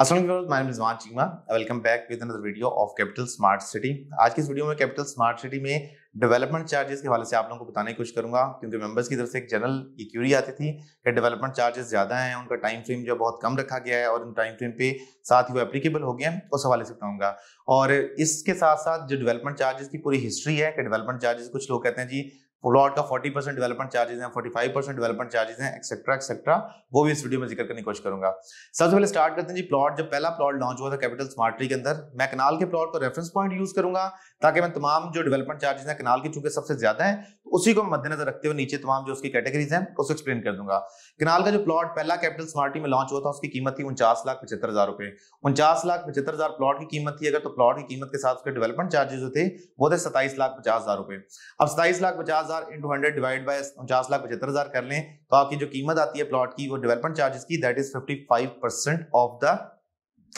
असल my name Rizwan Cheema welcome back with another video of capital smart city आज की इस वीडियो में कैपिटल स्मार्ट सिटी में डेवलपमेंट चार्जेस के हवाले से आप लोगों को बताने की कोशिश करूंगा क्योंकि मेंबर्स की तरफ से एक जनरल ये क्यूरी आती थी कि डेवलपमेंट चार्जेस ज़्यादा हैं उनका टाइम फ्रेम जो बहुत कम रखा गया है और उन टाइम फ्रेम पे साथ ही वो एप्लीकेबल हो गया उस हवाले से बताऊंगा और इसके साथ साथ जो डेवलपमेंट चार्जेस की पूरी हिस्ट्री है कि डेवलपमेंट चार्जेस कुछ लोग कहते हैं जी प्लॉट का 40 परसेंट डेवलपमेंट चार्जेस हैं 45 परसेंट डेवलपमेंट चार्जेस हैं एक्सेट्रा एक्सेट्रा वो भी इस वीडियो में जिक्र करने की कोशिश करूंगा सबसे पहले स्टार्ट करते हैं जी प्लॉट जब पहला प्लॉट लॉन्च हुआ था कैपिटल स्मार्टी के अंदर मैं कनाल के प्लॉट को रेफरेंस पॉइंट यूज करूंगा ताकि मैं तमाम जो डेवलपमेंट चार्जेस हैं कनाल के चूंकि सबसे ज्यादा है तो उसी को मद्देनजर रखते हुए नीचे तमाम जो उसकी कैटेगरीज हैं उसको एक्सप्लेन कर दूंगा किनाल का जो प्लॉट पहला कैपिटल स्मार्टी में लॉन्च हुआ था उसकी कीमत थी उनचास लाख पचहत्तर हजार रुपए उनचास लाख पचहत्तर हजार प्लॉट की कीमत थी अगर तो प्लॉट की कीमत के साथ उसके डेवलपमेंट चार्जेस जो थे वो थे सताइस लाख पचास हजार रुपए अब सताइस लाख पचास हजार इंटू हंड्रेड डिवाइड बाय उनचास लाख पचहत्तर हजार कर लें तो आपकी जो कीमत आती है प्लॉट की वो डेवलपमेंट चार्जेस की that is fifty five percent of the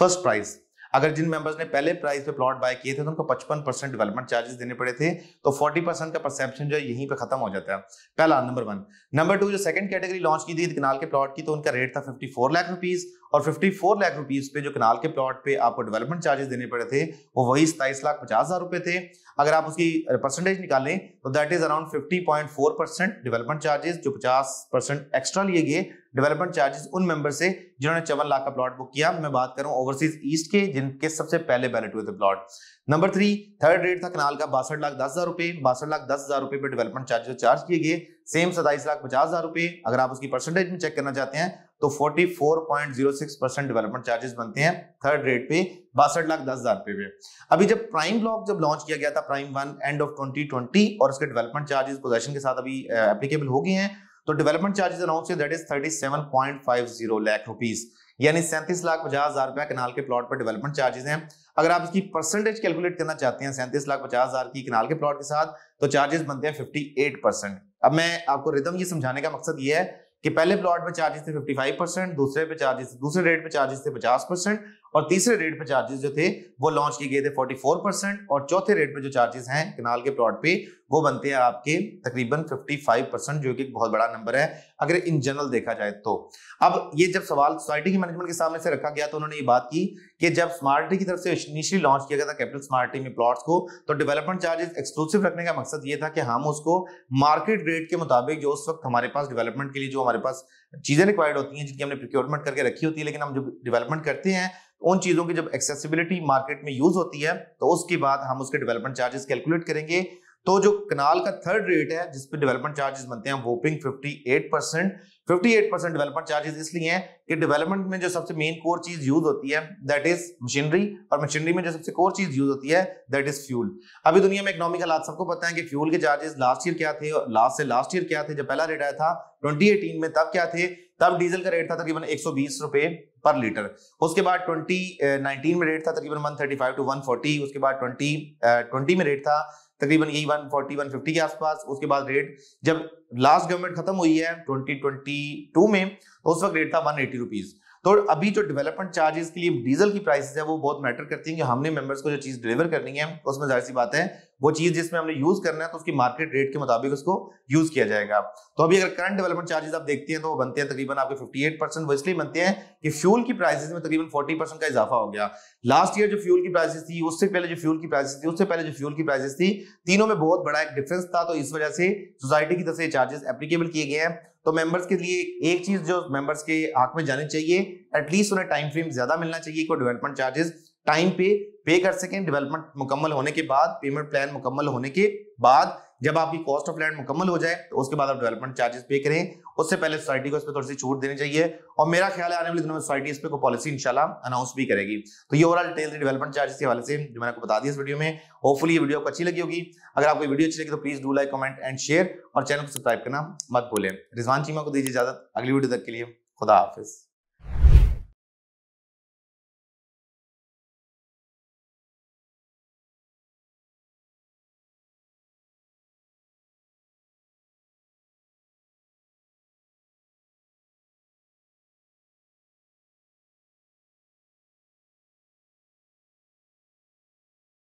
first price अगर जिन मेंबर्स ने पहले प्राइस पे प्लॉट बाय किए थे तो उनको 55 परसेंट डेवलपमेंट चार्जेस देने पड़े थे तो 40 परसेंट का परसेप्शन जो है यहीं पे खत्म हो जाता है पहला नंबर वन नंबर टू जो सेकंड कैटेगरी लॉन्च की थी कनाल के प्लॉट की तो उनका रेट था 54 लाख रुपीज़ और 54 लाख रुपीस पे जो कनाल के प्लॉट पे आपको डेवलपमेंट चार्जेस देने पड़े थे वो वही सताइस लाख पचास हजार रुपए थे अगर आप उसकी परसेंटेज निकालें तो that is around 50.4 percent development charges जो 50 परसेंट एक्स्ट्रा लिए गए डेवलपमेंट चार्जेस उन मेंबर से जिन्होंने चौवन लाख का प्लॉट बुक किया मैं बात करूं ओवरसीज ईस्ट के जिनके सबसे पहले बैलेट हुए थे plot number three third rate था कनाल का बासठ लाख दस हजार रुपए बासठ लाख दस हजार रुपए पर डेवलपमेंट चार्जेस चार्ज किए गए सेम सताइस लाख पचास हजार रुपए अगर आप उसकी परसेंटेज में चेक करना चाहते हैं तो 44.06 परसेंट डेवलपमेंट चार्जेस बनते हैं थर्ड रेट पे बासठ लाख दस हजार रुपए पे अभी जब प्राइम ब्लॉक जब लॉन्च किया गया था प्राइम वन एंड ऑफ 2020 और उसके डेवलपमेंट चार्जेस पोजेशन के साथ अभी एप्लीकेबल हो गए हैं तो development charges announce that is zero lakh rupees यानी सैंतीस लाख पचास हजार रुपया कनाल के प्लॉट पर डेवलपमेंट चार्जेस हैं अगर आप इसकी परसेंटेज कैलकुलेट करना चाहते हैं सैंतीस लाख पचास हजार की कनाल के प्लॉट के साथ तो चार्जेस बनते हैं फिफ्टी एट परसेंट अब मैं आपको रिदम ये समझाने का मकसद ये है कि पहले प्लॉट पे चार्जेस थे 55 परसेंट दूसरे पे चार्जेस दूसरे रेट पे चार्जेस थे 50 परसेंट और तीसरे रेट पे चार्जेस जो थे वो लॉन्च किए गए थे 44 परसेंट और चौथे रेट पे जो चार्जेस हैं किनाल के प्लॉट पे वो बनते हैं आपके तकरीबन 55 परसेंट जो कि एक बहुत बड़ा नंबर है अगर इन जनरल देखा जाए तो अब ये जब सवाल सोसाइटी के मैनेजमेंट के सामने से रखा गया तो उन्होंने ये बात की कि जब स्मार्टी की तरफ से इनिशियली लॉन्च किया गया था कैपिटल स्मार्टी में प्लॉट्स को तो डेवलपमेंट चार्जेस एक्सक्लूसिव रखने का मकसद ये था कि हम उसको मार्केट रेट के मुताबिक जो उस वक्त हमारे पास डेवलपमेंट के लिए जो हमारे पास चीज़ें रिक्वायर्ड होती हैं जिनकी हमने प्रिक्योरमेंट करके रखी होती है लेकिन हम जब डेवलपमेंट करते हैं तो उन चीज़ों की जब एक्सेसिबिलिटी मार्केट में यूज़ होती है तो उसके बाद हम उसके डेवलपमेंट चार्जेस कैलकुलेट करेंगे तो जो कनाल का थर्ड रेट है जिसपे डेवलपमेंट चार्जेस बनते हैं whopping 58 percent fifty percent development charges इसलिए हैं कि डेवलपमेंट में जो सबसे मेन कोर चीज यूज होती है दैट इज मशीनरी और मशीनरी में जो सबसे कोर चीज यूज होती है दैट इज फ्यूल अभी दुनिया में इकोनॉमिक हालात सबको पता है कि फ्यूल के चार्जेस लास्ट ईयर क्या थे और लास्ट से लास्ट ईयर क्या थे जब पहला रेट आया था ट्वेंटी में तब क्या थे तब डीजल का रेट था तकरीबन एक सौ पर लीटर उसके बाद 2019 में रेट था तकरीबन 135 टू 140 उसके बाद 2020 uh, में रेट था तकरीबन यही 140 150 के आसपास उसके बाद रेट जब लास्ट गवर्नमेंट खत्म हुई है 2022 में तो उस वक्त रेट था वन एटी रुपीज़ तो अभी जो डेवलपमेंट चार्जेस के लिए डीजल की प्राइसेस है वो बहुत मैटर करती है कि हमने मेंबर्स को जो चीज़ डिलीवर करनी है उसमें जाहिर सी बात है वो चीज़ जिसमें हमने यूज़ करना है तो उसकी मार्केट रेट के मुताबिक उसको यूज़ किया जाएगा तो अभी अगर करंट डेवलपमेंट चार्जेस आप देखते हैं तो वो बनते हैं तकरीबन आपके एट परसेंट वो इसलिए बनते हैं कि फ्यूल की प्राइसेस में तकरीबन फोर्टी परसेंट का इजाफा हो गया लास्ट ईयर जो फ्यूल की प्राइसेस थी उससे पहले जो फ्यूल की प्राइसेस थी उससे पहले जो फ्यूल की प्राइसेस थी तीनों में बहुत बड़ा एक डिफरेंस था तो इस वजह से सोसाइटी की तरफ से चार्जेस एप्लीकेबल किए गए हैं तो मेंबर्स के लिए एक चीज जो मेंबर्स के आंख में जानी चाहिए एटलीस्ट उन्हें टाइम फ्रेम ज्यादा मिलना चाहिए को डेवलपमेंट चार्जेस टाइम पे पे कर सकें डेवलपमेंट मुकम्मल होने के बाद पेमेंट प्लान मुकम्मल होने के बाद जब आपकी कॉस्ट ऑफ लैंड मुकम्मल हो जाए तो उसके बाद आप डेवलपमेंट चार्जेस पे करें उससे पहले सोसाइटी को इस पर थोड़ी सी छूट देनी चाहिए और मेरा ख्याल है आने वाले दिनों में सोसाइटी इस पर कोई पॉलिसी इंशाल्लाह अनाउंस भी करेगी तो ये ओवरऑल डिटेल डेवलपमेंट चार्जेस के हवाले से जो मैंने आपको बता दिया इस वीडियो में होपफुली ये वीडियो आपको अच्छी लगी होगी अगर आपको वीडियो अच्छी लगी तो please do like comment and share और चैनल को सब्सक्राइब करना मत भूलें रिजवान चीमा को दीजिए इजाजत अगली वीडियो तक के लिए खुदा हाफिज़